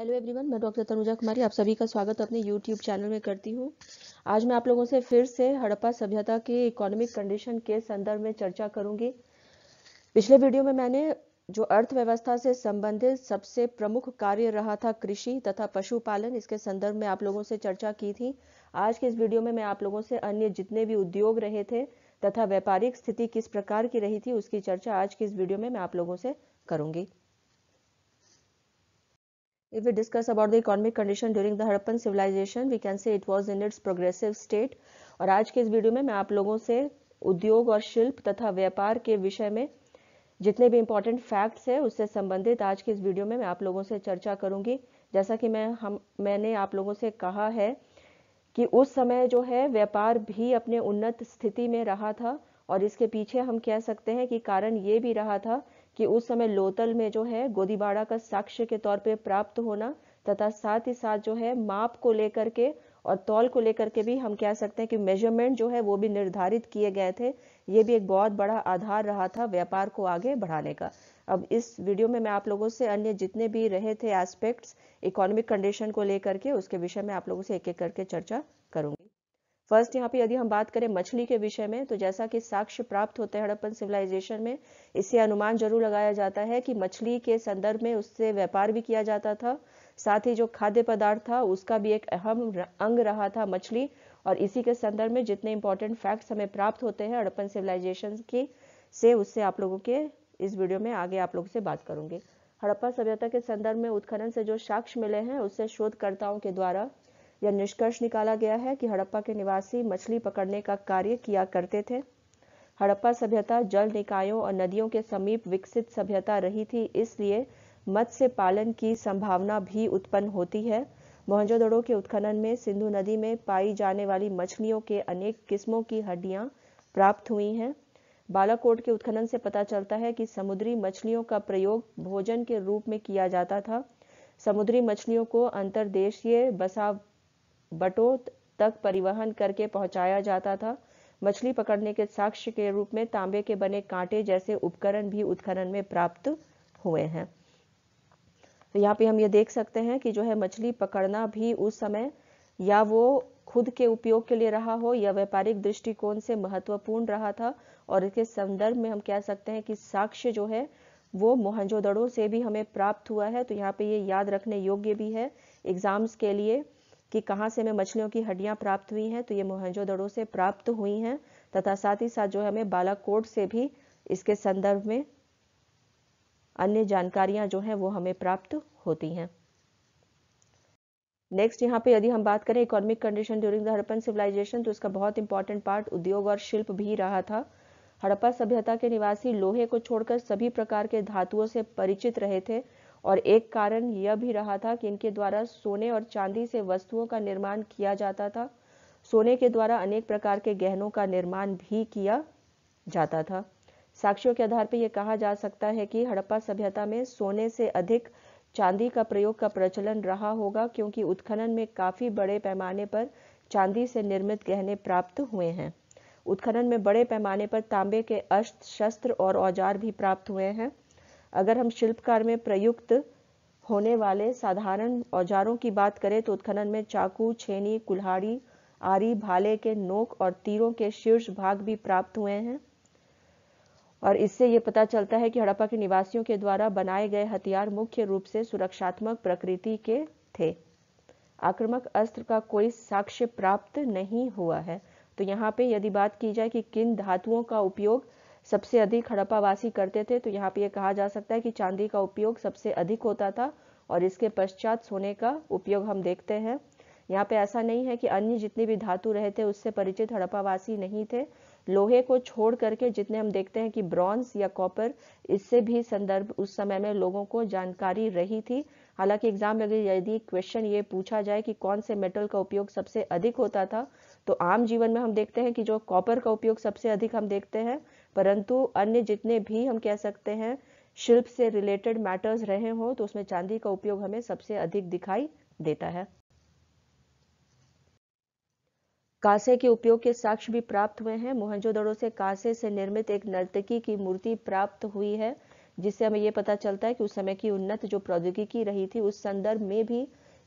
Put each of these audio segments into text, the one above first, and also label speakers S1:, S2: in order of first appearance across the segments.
S1: Hello everyone मैं doctor Tanuja Kumari आप सभी का स्वागत अपने यूट्यूब चैनल में करती हूँ आज मैं आप लोगों से फिर से हड़प्पा सभ्यता के इकोनॉमिक कंडीशन के संदर्भ में चर्चा करूंगी पिछले वीडियो में मैंने जो अर्थव्यवस्था से संबंधित सबसे प्रमुख कार्य रहा था कृषि तथा पशुपालन इसके संदर्भ में आप लोगों से चर्चा की थी आज के इस वीडियो में मैं आप लोगों से अन्य जितने भी उद्योग रहे थे तथा व्यापारिक स्थिति किस प्रकार की रही थी उसकी चर्चा आज के इस वीडियो में मैं आप लोगों से करूंगी If we discuss about the economic condition during the Harappan civilization, we can say it was in its progressive state. और आज के इस वीडियो में मैं आप लोगों से उद्योग और शिल्प तथा व्यापार के विषय में जितने भी इम्पोर्टेंट फैक्ट्स है उससे संबंधित आज के इस वीडियो में मैं आप लोगों से चर्चा करूंगी जैसा कि मैं हम मैंने आप लोगों से कहा है कि उस समय जो है व्यापार भी अपने उन्नत स्थिति में रहा था और इसके पीछे हम कह सकते हैं कि कारण ये भी रहा था कि उस समय लोतल में जो है गोदीबाड़ा का साक्ष्य के तौर पे प्राप्त होना तथा साथ ही साथ जो है माप को लेकर के और तौल को लेकर के भी हम कह सकते हैं कि मेजरमेंट जो है वो भी निर्धारित किए गए थे ये भी एक बहुत बड़ा आधार रहा था व्यापार को आगे बढ़ाने का अब इस वीडियो में मैं आप लोगों से अन्य जितने भी रहे थे एस्पेक्ट्स इकोनॉमिक कंडीशन को लेकर के उसके विषय में आप लोगों से एक एक करके चर्चा करूंगा फर्स्ट यहाँ पे यदि हम बात करें मछली के विषय में तो जैसा कि साक्ष्य प्राप्त होते हैं हड़प्पन सिविलाइजेशन में इससे अनुमान जरूर लगाया जाता है कि मछली के संदर्भ में उससे व्यापार भी किया जाता था साथ ही जो खाद्य पदार्थ था उसका भी एक अहम अंग रहा था मछली और इसी के संदर्भ में जितने इंपॉर्टेंट फैक्ट हमें प्राप्त होते हैं हड़प्पन सिविलाइजेशन की से उससे आप लोगों के इस वीडियो में आगे आप लोगों से बात करूंगी हड़प्पा सभ्यता के संदर्भ में उत्खनन से जो साक्ष्य मिले हैं उससे शोधकर्ताओं के द्वारा यह निष्कर्ष निकाला गया है कि हड़प्पा के निवासी मछली पकड़ने का कार्य किया करते थे हड़प्पा सभ्यता जल निकायों और नदियों के समीप विकसित सभ्यता रही थी इसलिए मत्स्य पालन की संभावना भी उत्पन्न होती है मोहनजोदड़ो के उत्खनन में सिंधु नदी में पाई जाने वाली मछलियों के अनेक किस्मों की हड्डियां प्राप्त हुई हैं बालाकोट के उत्खनन से पता चलता है कि समुद्री मछलियों का प्रयोग भोजन के रूप में किया जाता था समुद्री मछलियों को अंतर्देशीय बसाव बटोत तक परिवहन करके पहुंचाया जाता था मछली पकड़ने के साक्ष्य के रूप में तांबे के बने कांटे जैसे उपकरण भी उत्खनन में प्राप्त हुए हैं तो यहाँ पे हम ये देख सकते हैं कि जो है मछली पकड़ना भी उस समय या वो खुद के उपयोग के लिए रहा हो या व्यापारिक दृष्टिकोण से महत्वपूर्ण रहा था और इसके संदर्भ में हम कह सकते हैं कि साक्ष्य जो है वो मोहनजोदड़ो से भी हमें प्राप्त हुआ है तो यहाँ पे ये याद रखने योग्य भी है एग्जाम्स के लिए कि कहाँ से हमें मछलियों की हड्डियाँ प्राप्त हुई हैं तो ये मोहनजोदड़ो से प्राप्त हुई हैं तथा साथ ही साथ जो है हमें बालाकोट से भी इसके संदर्भ में अन्य जानकारियां जो हैं वो हमें प्राप्त होती हैं नेक्स्ट यहाँ पे यदि हम बात करें economic condition during the Harappan civilisation तो इसका बहुत इंपॉर्टेंट पार्ट उद्योग और शिल्प भी रहा था हड़प्पा सभ्यता के निवासी लोहे को छोड़कर सभी प्रकार के धातुओं से परिचित रहे थे और एक कारण यह भी रहा था कि इनके द्वारा सोने और चांदी से वस्तुओं का निर्माण किया जाता था सोने के द्वारा अनेक प्रकार के गहनों का निर्माण भी किया जाता था साक्ष्यों के आधार पर यह कहा जा सकता है कि हड़प्पा सभ्यता में सोने से अधिक चांदी का प्रयोग का प्रचलन रहा होगा क्योंकि उत्खनन में काफी बड़े पैमाने पर चांदी से निर्मित गहने प्राप्त हुए हैं उत्खनन में बड़े पैमाने पर तांबे के अस्त्र शस्त्र और औजार भी प्राप्त हुए हैं अगर हम शिल्पकार में प्रयुक्त होने वाले साधारण औजारों की बात करें तो उत्खनन में चाकू छेनी कुल्हाड़ी आरी भाले के नोक और तीरों के शीर्ष भाग भी प्राप्त हुए हैं और इससे ये पता चलता है कि हड़प्पा के निवासियों के द्वारा बनाए गए हथियार मुख्य रूप से सुरक्षात्मक प्रकृति के थे आक्रमक अस्त्र का कोई साक्ष्य प्राप्त नहीं हुआ है तो यहाँ पे यदि बात की जाए कि किन धातुओं का उपयोग सबसे अधिक हड़प्पावासी करते थे तो यहाँ पे यह कहा जा सकता है कि चांदी का उपयोग सबसे अधिक होता था और इसके पश्चात सोने का उपयोग हम देखते हैं यहाँ पे ऐसा नहीं है कि अन्य जितने भी धातु रहे थे उससे परिचित हड़प्पावासी नहीं थे लोहे को छोड़ करके जितने हम देखते हैं कि ब्रॉन्ज या कॉपर इससे भी संदर्भ उस समय में लोगों को जानकारी रही थी हालांकि एग्जाम में यदि क्वेश्चन ये पूछा जाए कि कौन से मेटल का उपयोग सबसे अधिक होता था तो आम जीवन में हम देखते हैं कि जो कॉपर का उपयोग सबसे अधिक हम देखते हैं परंतु अन्य जितने भी हम कह सकते हैं शिल्प से रिलेटेड मैटर्स रहे हो तो उसमें चांदी का उपयोग हमें सबसे अधिक दिखाई देता है कांसे के उपयोग के साक्ष्य भी प्राप्त हुए हैं मोहनजोदड़ो से कांसे से निर्मित एक नर्तकी की मूर्ति प्राप्त हुई है जिससे हमें ये पता चलता है कि उस समय की उन्नत जो प्रौद्योगिकी रही थी उस संदर्भ में भी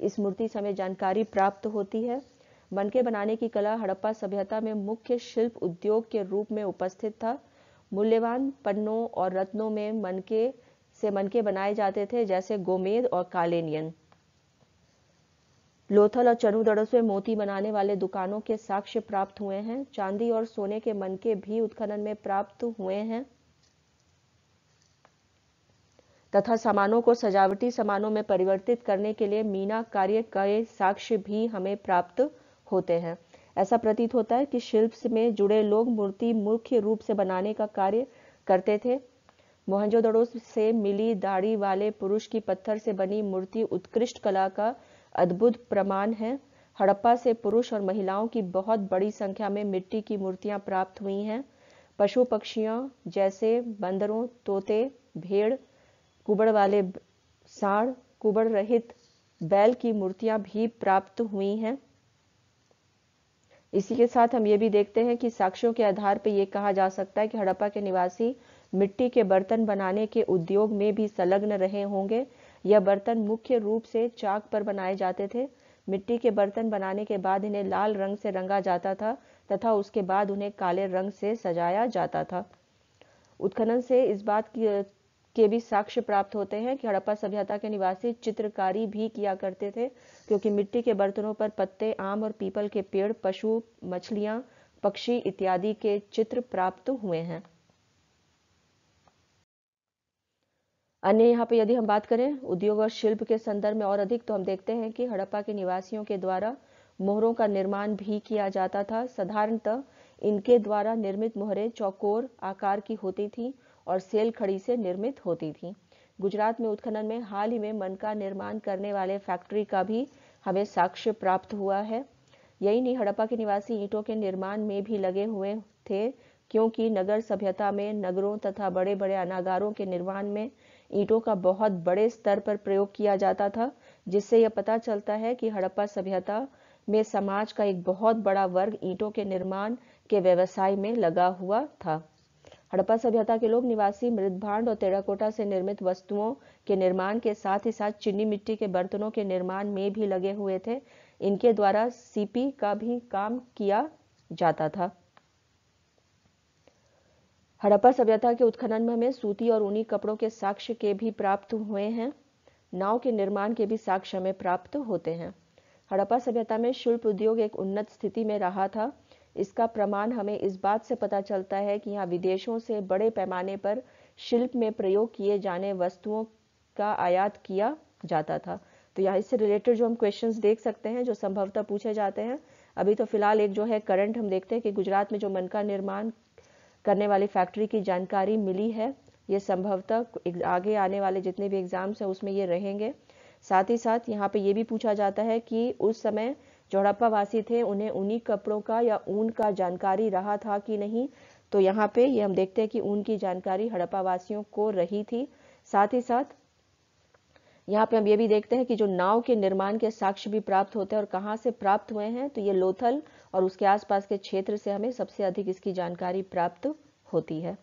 S1: इस मूर्ति से हमें जानकारी प्राप्त होती है बनके बनाने की कला हड़प्पा सभ्यता में मुख्य शिल्प उद्योग के रूप में उपस्थित था मूल्यवान पन्नों और रत्नों में मनके से मनके बनाए जाते थे जैसे गोमेद और कालेनियन लोथल और चनूदड़ों से मोती बनाने वाले दुकानों के साक्ष्य प्राप्त हुए हैं चांदी और सोने के मनके भी उत्खनन में प्राप्त हुए हैं तथा सामानों को सजावटी सामानों में परिवर्तित करने के लिए मीना कार्य के साक्ष्य भी हमें प्राप्त होते हैं ऐसा प्रतीत होता है कि शिल्प में जुड़े लोग मूर्ति मुख्य रूप से बनाने का कार्य करते थे मोहनजोदड़ो से मिली दाढ़ी वाले पुरुष की पत्थर से बनी मूर्ति उत्कृष्ट कला का अद्भुत प्रमाण है हड़प्पा से पुरुष और महिलाओं की बहुत बड़ी संख्या में मिट्टी की मूर्तियां प्राप्त हुई हैं पशु पक्षियों जैसे बंदरों तोते भेड़ कुबड़ वाले साढ़ कुबड़ रहित बैल की मूर्तियां भी प्राप्त हुई हैं इसी के साथ हम ये भी देखते हैं कि साक्ष्यों के आधार पर यह कहा जा सकता है कि हड़प्पा के निवासी मिट्टी के बर्तन बनाने के उद्योग में भी संलग्न रहे होंगे यह बर्तन मुख्य रूप से चाक पर बनाए जाते थे मिट्टी के बर्तन बनाने के बाद इन्हें लाल रंग से रंगा जाता था तथा उसके बाद उन्हें काले रंग से सजाया जाता था उत्खनन से इस बात की के भी साक्ष्य प्राप्त होते हैं कि हड़प्पा सभ्यता के निवासी चित्रकारी भी किया करते थे क्योंकि मिट्टी के बर्तनों पर पत्ते आम और पीपल के पेड़ पशु मछलियां पक्षी इत्यादि के चित्र प्राप्त हुए हैं अन्य यहाँ पे यदि हम बात करें उद्योग और शिल्प के संदर्भ में और अधिक तो हम देखते हैं कि हड़प्पा के निवासियों के द्वारा मोहरों का निर्माण भी किया जाता था साधारणतः इनके द्वारा निर्मित मोहरें चौकोर आकार की होती थी और सेल खड़ी से निर्मित होती थी गुजरात में उत्खनन में हाल ही में मन का निर्माण करने वाले फैक्ट्री का भी हमें साक्ष्य प्राप्त हुआ है यही नहीं हड़प्पा के निवासी ईंटों के निर्माण में भी लगे हुए थे क्योंकि नगर सभ्यता में नगरों तथा बड़े बड़े अनागारों के निर्माण में ईंटों का बहुत बड़े स्तर पर प्रयोग किया जाता था जिससे यह पता चलता है कि हड़प्पा सभ्यता में समाज का एक बहुत बड़ा वर्ग ईंटों के निर्माण के व्यवसाय में लगा हुआ था हड़प्पा सभ्यता के लोग निवासी मृदभांड और टेराकोटा से निर्मित वस्तुओं के निर्माण के साथ ही साथ चीनी मिट्टी के बर्तनों के निर्माण में भी लगे हुए थे इनके द्वारा सीपी का भी काम किया जाता था हड़प्पा सभ्यता के उत्खनन में हमें सूती और ऊनी कपड़ों के साक्ष्य के भी प्राप्त हुए हैं नाव के निर्माण के भी साक्ष्य हमें प्राप्त होते हैं हड़प्पा सभ्यता में शिल्प उद्योग एक उन्नत स्थिति में रहा था इसका प्रमाण हमें इस बात से पता चलता है कि यहाँ विदेशों से बड़े पैमाने पर शिल्प में प्रयोग किए जाने वस्तुओं का आयात किया जाता था तो यहाँ इससे रिलेटेड जो हम क्वेश्चन देख सकते हैं जो संभवतः पूछे जाते हैं अभी तो फिलहाल एक जो है करंट हम देखते हैं कि गुजरात में जो मनका निर्माण करने वाली फैक्ट्री की जानकारी मिली है ये संभवतः आगे आने वाले जितने भी एग्जाम्स हैं उसमें ये रहेंगे साथ ही साथ यहाँ पे ये भी पूछा जाता है कि उस समय जोड़प्पा वासी थे उन्हें उन्हीं कपड़ों का या ऊन का जानकारी रहा था कि नहीं तो यहाँ पे ये हम देखते हैं कि ऊन की जानकारी हड़प्पा वासियों को रही थी साथ ही साथ यहाँ पे हम ये भी देखते हैं कि जो नाव के निर्माण के साक्ष्य भी प्राप्त होते हैं और कहाँ से प्राप्त हुए हैं तो ये लोथल और उसके आसपास के क्षेत्र से हमें सबसे अधिक इसकी जानकारी प्राप्त होती है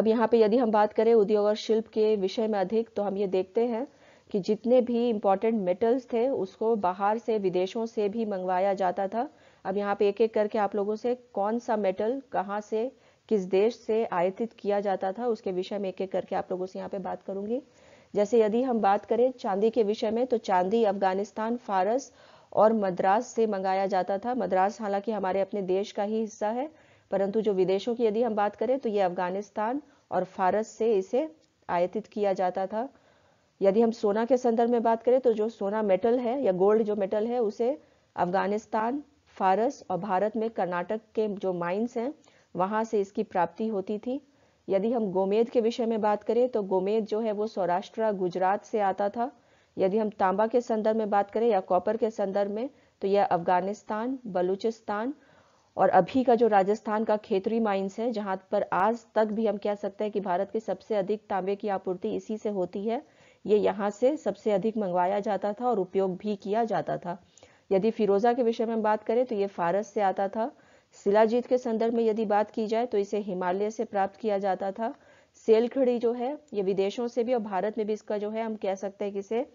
S1: अब यहाँ पे यदि हम बात करें उद्योग और शिल्प के विषय में अधिक तो हम ये देखते हैं कि जितने भी इम्पोर्टेंट मेटल्स थे उसको बाहर से विदेशों से भी मंगवाया जाता था अब यहाँ पे एक एक करके आप लोगों से कौन सा मेटल कहाँ से किस देश से आयतित किया जाता था उसके विषय में एक एक करके आप लोगों से यहाँ पे बात करूंगी जैसे यदि हम बात करें चांदी के विषय में तो चांदी अफगानिस्तान फारस और मद्रास से मंगाया जाता था मद्रास हालांकि हमारे अपने देश का ही हिस्सा है परंतु जो विदेशों की यदि हम बात करें तो ये अफगानिस्तान और फारस से इसे आयतित किया जाता था यदि हम सोना के संदर्भ में बात करें तो जो सोना मेटल है या गोल्ड जो मेटल है उसे अफगानिस्तान फारस और भारत में कर्नाटक के जो माइंस हैं वहाँ से इसकी प्राप्ति होती थी यदि हम गोमेद के विषय में बात करें तो गोमेद जो है वो सौराष्ट्र गुजरात से आता था यदि हम तांबा के संदर्भ में बात करें या कॉपर के संदर्भ में तो यह अफगानिस्तान बलूचिस्तान और अभी का जो राजस्थान का खेतरी माइंस है जहां पर आज तक भी हम कह सकते हैं कि भारत के सबसे अधिक तांबे की आपूर्ति इसी से होती है ये यहाँ से सबसे अधिक मंगवाया जाता था और उपयोग भी किया जाता था यदि फिरोज़ा के विषय में बात करें तो ये फारस से आता था शिलाजीत के संदर्भ में यदि बात की जाए तो इसे हिमालय से प्राप्त किया जाता था सेलखड़ी जो है ये विदेशों से भी और भारत में भी इसका जो है हम कह सकते हैं कि इसे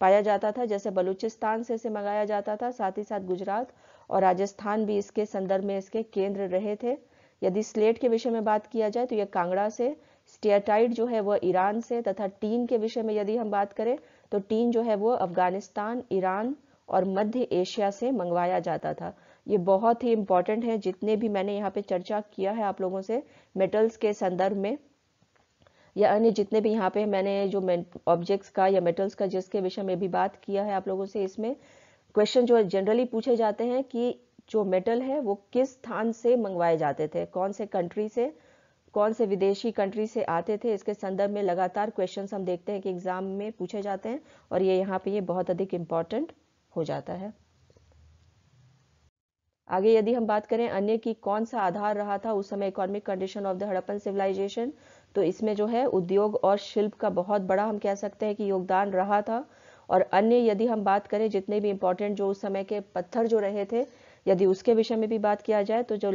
S1: पाया जाता था जैसे बलूचिस्तान से इसे मंगाया जाता था साथ ही साथ गुजरात और राजस्थान भी इसके संदर्भ में इसके केंद्र रहे थे यदि स्लेट के विषय में बात किया जाए तो यह कांगड़ा से स्टेटाइड जो है वह ईरान से तथा टीन के विषय में यदि हम बात करें तो टीन जो है वो अफगानिस्तान ईरान और मध्य एशिया से मंगवाया जाता था ये बहुत ही इंपॉर्टेंट है जितने भी मैंने यहाँ पे चर्चा किया है आप लोगों से मेटल्स के संदर्भ में या अन्य जितने भी यहाँ पे मैंने जो ऑब्जेक्ट्स का या मेटल्स का जिसके विषय में भी बात किया है आप लोगों से इसमें क्वेश्चन जो जनरली पूछे जाते हैं कि जो मेटल है वो किस स्थान से मंगवाए जाते थे कौन से कंट्री से कौन से विदेशी कंट्री से आते थे इसके संदर्भ में लगातार क्वेश्चन हम देखते हैं कि एग्जाम में पूछे जाते हैं और ये यहाँ पे ये बहुत अधिक इम्पॉर्टेंट हो जाता है आगे यदि हम बात करें अन्य की कौन सा आधार रहा था उस समय economic condition of the Harappan civilisation तो इसमें जो है उद्योग और शिल्प का बहुत बड़ा हम कह सकते हैं कि योगदान रहा था और अन्य यदि हम बात करें जितने भी इम्पोर्टेंट जो उस समय के पत्थर जो रहे थे यदि उसके विषय में भी बात किया जाए तो जो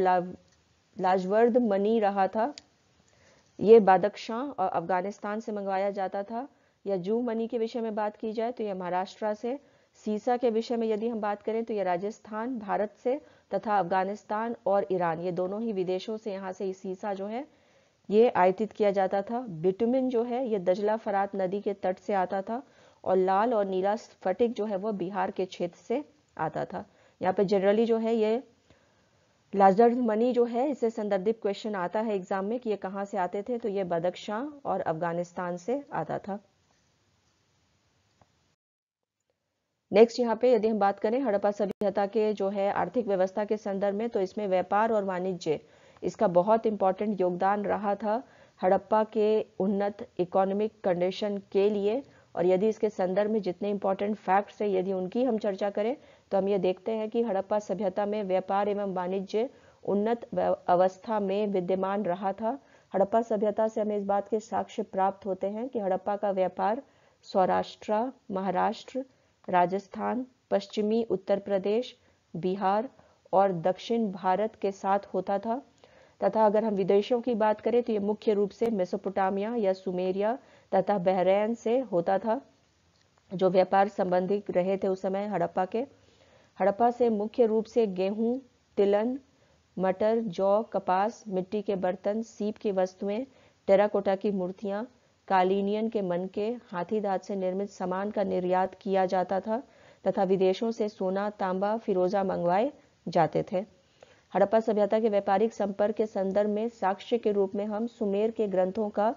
S1: लाजवर्द मनी रहा था ये बादकशां और अफगानिस्तान से मंगवाया जाता था या जू मनी के विषय में बात की जाए तो यह महाराष्ट्र से सीसा के विषय में यदि हम बात करें तो यह राजस्थान भारत से तथा अफगानिस्तान और ईरान ये दोनों ही विदेशों से यहाँ से ये सीसा जो है ये आयतित किया जाता था बिटुमिन जो है ये दजला फरात नदी के तट से आता था और लाल और नीला स्फटिक जो है वह बिहार के क्षेत्र से आता था यहाँ पे जनरली जो है ये लाजर्ज मनी जो है इससे संदर्भित क्वेश्चन आता है एग्जाम में कि ये कहां से आते थे तो ये बदकशां और अफगानिस्तान से आता था नेक्स्ट यहाँ पे यदि हम बात करें हड़प्पा सभ्यता के जो है आर्थिक व्यवस्था के संदर्भ में तो इसमें व्यापार और वाणिज्य इसका बहुत इंपॉर्टेंट योगदान रहा था हड़प्पा के उन्नत इकोनॉमिक कंडीशन के लिए और यदि इसके संदर्भ में जितने इंपॉर्टेंट फैक्ट्स हैं यदि उनकी हम चर्चा करें तो हम ये देखते हैं कि हड़प्पा सभ्यता में व्यापार एवं वाणिज्य उन्नत अवस्था में विद्यमान रहा था हड़प्पा सभ्यता से हमें इस बात के साक्ष्य प्राप्त होते हैं कि हड़प्पा का व्यापार सौराष्ट्र महाराष्ट्र राजस्थान पश्चिमी उत्तर प्रदेश बिहार और दक्षिण भारत के साथ होता था तथा अगर हम विदेशों की बात करें तो ये मुख्य रूप से मेसोपोटामिया या सुमेरिया तथा बहरैन से होता था जो व्यापार संबंधी रहे थे उस समय हड़प्पा के हड़प्पा से मुख्य रूप से गेहूं तिलन मटर जौ कपास मिट्टी के बर्तन सीप की वस्तुएं टेराकोटा की मूर्तियां कालीनियन के मन के हाथी दांत से निर्मित सामान का निर्यात किया जाता था तथा विदेशों से सोना तांबा फिरोजा मंगवाए जाते थे हड़प्पा सभ्यता के व्यापारिक संपर्क के संदर्भ में साक्ष्य के रूप में हम सुमेर के ग्रंथों का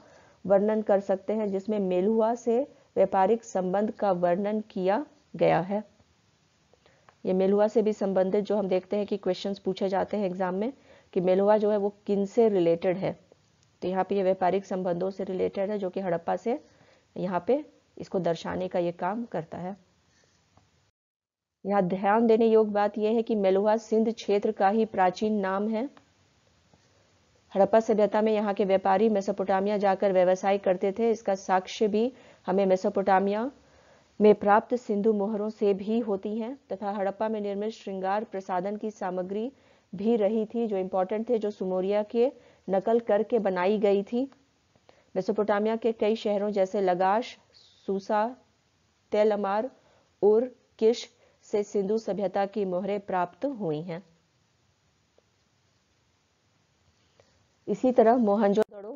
S1: वर्णन कर सकते हैं जिसमें मेलुआ से व्यापारिक संबंध का वर्णन किया गया है ये मेलुआ से भी संबंधित जो हम देखते हैं कि क्वेश्चंस पूछे जाते हैं एग्जाम में कि मेलुआ जो है वो किन से रिलेटेड है तो यहाँ पे ये व्यापारिक संबंधों से रिलेटेड है जो कि हड़प्पा से यहाँ पे इसको दर्शाने का ये काम करता है यहाँ ध्यान देने योग्य बात यह है कि मेलुहा सिंध क्षेत्र का ही प्राचीन नाम है हड़प्पा सभ्यता में यहाँ के व्यापारी मेसोपोटामिया जाकर व्यवसाय करते थे इसका साक्ष्य भी हमें मेसोपोटामिया में प्राप्त सिंधु मोहरों से भी होती हैं तथा हड़प्पा में निर्मित श्रृंगार प्रसादन की सामग्री भी रही थी जो इम्पोर्टेंट थे जो सुमोरिया के नकल करके बनाई गई थी मेसोपोटामिया के कई शहरों जैसे लगाश सूसा तेलमार और किश से सिंधु सभ्यता की मोहरें प्राप्त हुई हैं इसी तरह मोहनजोदड़ो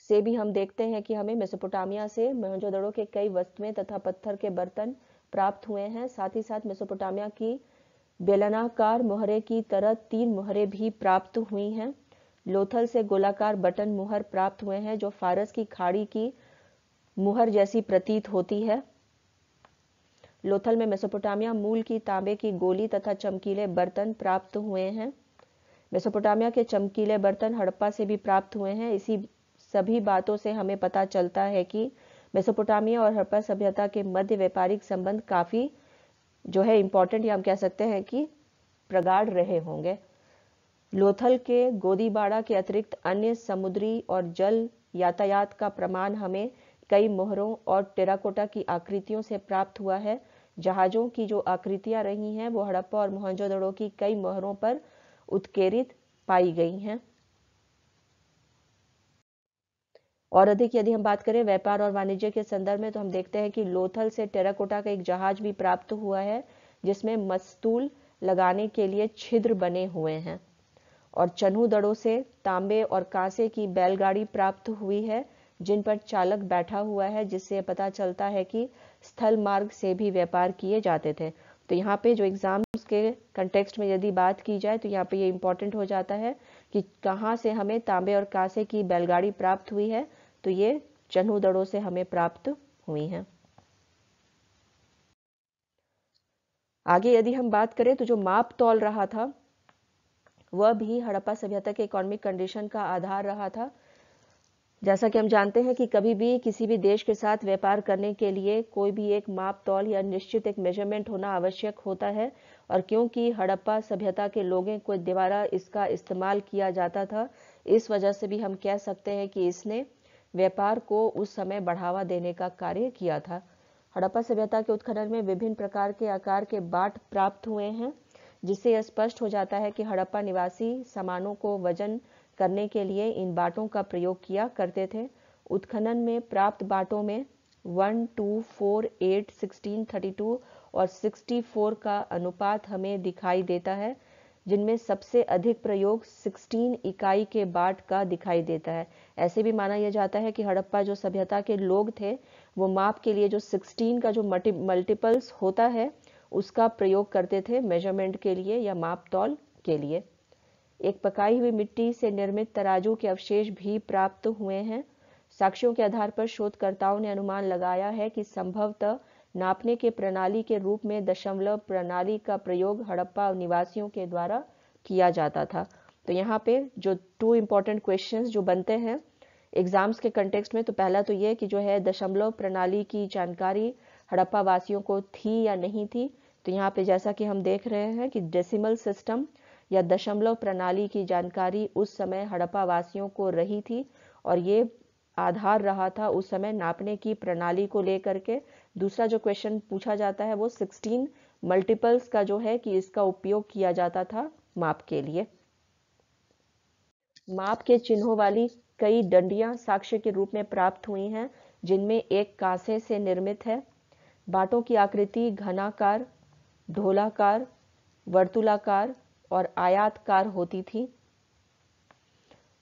S1: से भी हम देखते हैं कि हमें मेसोपोटामिया से मोहनजोदड़ो के कई वस्तुएं तथा पत्थर के बर्तन प्राप्त हुए हैं साथ ही साथ मेसोपोटामिया की बेलनाकार मोहरे की तरह तीन मोहरे भी प्राप्त हुई हैं लोथल से गोलाकार बटन मुहर प्राप्त हुए हैं जो फारस की खाड़ी की मुहर जैसी प्रतीत होती है लोथल में मेसोपोटामिया मूल की तांबे की गोली तथा चमकीले बर्तन प्राप्त हुए हैं मेसोपोटामिया के चमकीले बर्तन हड़प्पा से भी प्राप्त हुए हैं इसी सभी बातों से हमें पता चलता है कि मेसोपोटामिया और हड़प्पा सभ्यता के मध्य व्यापारिक संबंध काफ़ी जो है इम्पोर्टेंट या हम कह सकते हैं कि प्रगाढ़ रहे होंगे लोथल के गोदीबाड़ा के अतिरिक्त अन्य समुद्री और जल यातायात का प्रमाण हमें कई मोहरों और टेराकोटा की आकृतियों से प्राप्त हुआ है जहाजों की जो आकृतियां रही हैं वो हड़प्पा और मोहनजोदड़ो की कई मोहरों पर उत्केरित पाई गई हैं और अधिक यदि हम बात करें व्यापार और वाणिज्य के संदर्भ में तो हम देखते हैं कि लोथल से टेराकोटा का एक जहाज भी प्राप्त हुआ है जिसमें मस्तूल लगाने के लिए छिद्र बने हुए हैं और चनू दड़ों से तांबे और कांसे की बैलगाड़ी प्राप्त हुई है जिन पर चालक बैठा हुआ है जिससे पता चलता है कि स्थल मार्ग से भी व्यापार किए जाते थे तो यहाँ पे जो एग्ज़ाम्स के कंटेक्सट में यदि बात की जाए तो यहाँ पे ये इम्पॉर्टेंट हो जाता है कि कहाँ से हमें तांबे और कांसे की बैलगाड़ी प्राप्त हुई है तो ये चन्हू दड़ों से हमें प्राप्त हुई है आगे यदि हम बात करें तो जो माप तौल रहा था वह भी हड़प्पा सभ्यता के इकोनॉमिक कंडीशन का आधार रहा था जैसा कि हम जानते हैं कि कभी भी किसी भी देश के साथ व्यापार करने के लिए कोई भी एक माप तौल या निश्चित एक मेजरमेंट होना आवश्यक होता है और क्योंकि हड़प्पा सभ्यता के लोगों को द्वारा इसका इस्तेमाल किया जाता था इस वजह से भी हम कह सकते हैं कि इसने व्यापार को उस समय बढ़ावा देने का कार्य किया था हड़प्पा सभ्यता के उत्खनन में विभिन्न प्रकार के आकार के बाट प्राप्त हुए हैं जिससे यह स्पष्ट हो जाता है कि हड़प्पा निवासी सामानों को वजन करने के लिए इन बाटों का प्रयोग किया करते थे उत्खनन में प्राप्त बाटों में one two four eight sixteen thirty two और सिक्सटी फोर का अनुपात हमें दिखाई देता है जिनमें सबसे अधिक प्रयोग 16 इकाई के बाट का दिखाई देता है ऐसे भी माना यह जाता है कि हड़प्पा जो सभ्यता के लोग थे वो माप के लिए जो 16 का जो मल्टीपल्स होता है उसका प्रयोग करते थे मेजरमेंट के लिए या माप तौल के लिए एक पकाई हुई मिट्टी से निर्मित तराजू के अवशेष भी प्राप्त हुए हैं साक्ष्यों के आधार पर शोधकर्ताओं ने अनुमान लगाया है कि संभवतः नापने के प्रणाली के रूप में दशमलव प्रणाली का प्रयोग हड़प्पा निवासियों के द्वारा किया जाता था तो यहाँ पे जो टू इम्पोर्टेंट क्वेश्चन जो बनते हैं एग्जाम्स के कंटेक्स्ट में तो पहला तो ये कि जो है दशमलव प्रणाली की जानकारी हड़प्पा वासियों को थी या नहीं थी तो यहाँ पे जैसा कि हम देख रहे हैं कि डेसिमल सिस्टम या दशमलव प्रणाली की जानकारी उस समय हड़प्पा वासियों को रही थी और ये आधार रहा था उस समय नापने की प्रणाली को लेकर के दूसरा जो क्वेश्चन पूछा जाता है वो 16 मल्टीपल्स का जो है कि इसका उपयोग किया जाता था माप के लिए माप के चिन्हों वाली कई डंडियां साक्ष्य के रूप में प्राप्त हुई हैं जिनमें एक कांसे से निर्मित है बाटों की आकृति घनाकार ढोलाकार वर्तुलाकार और आयातकार होती थी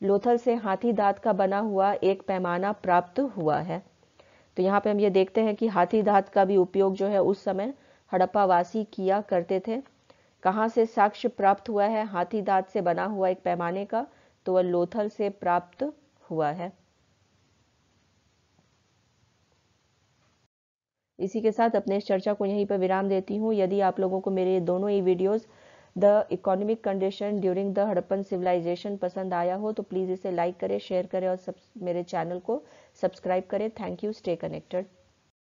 S1: लोथल से हाथी दांत का बना हुआ एक पैमाना प्राप्त हुआ है तो यहाँ पे हम ये देखते हैं कि हाथी दांत का भी उपयोग जो है उस समय हड़प्पावासी किया करते थे कहाँ से साक्ष्य प्राप्त हुआ है हाथी दांत से बना हुआ एक पैमाने का तो वह लोथल से प्राप्त हुआ है इसी के साथ अपने इस चर्चा को यहीं पर विराम देती हूँ यदि आप लोगों को मेरे दोनों ही videos the economic condition during the Harappan civilization पसंद आया हो तो प्लीज़ इसे लाइक करें शेयर करें और सब मेरे चैनल को सब्सक्राइब करें थैंक यू स्टे कनेक्टेड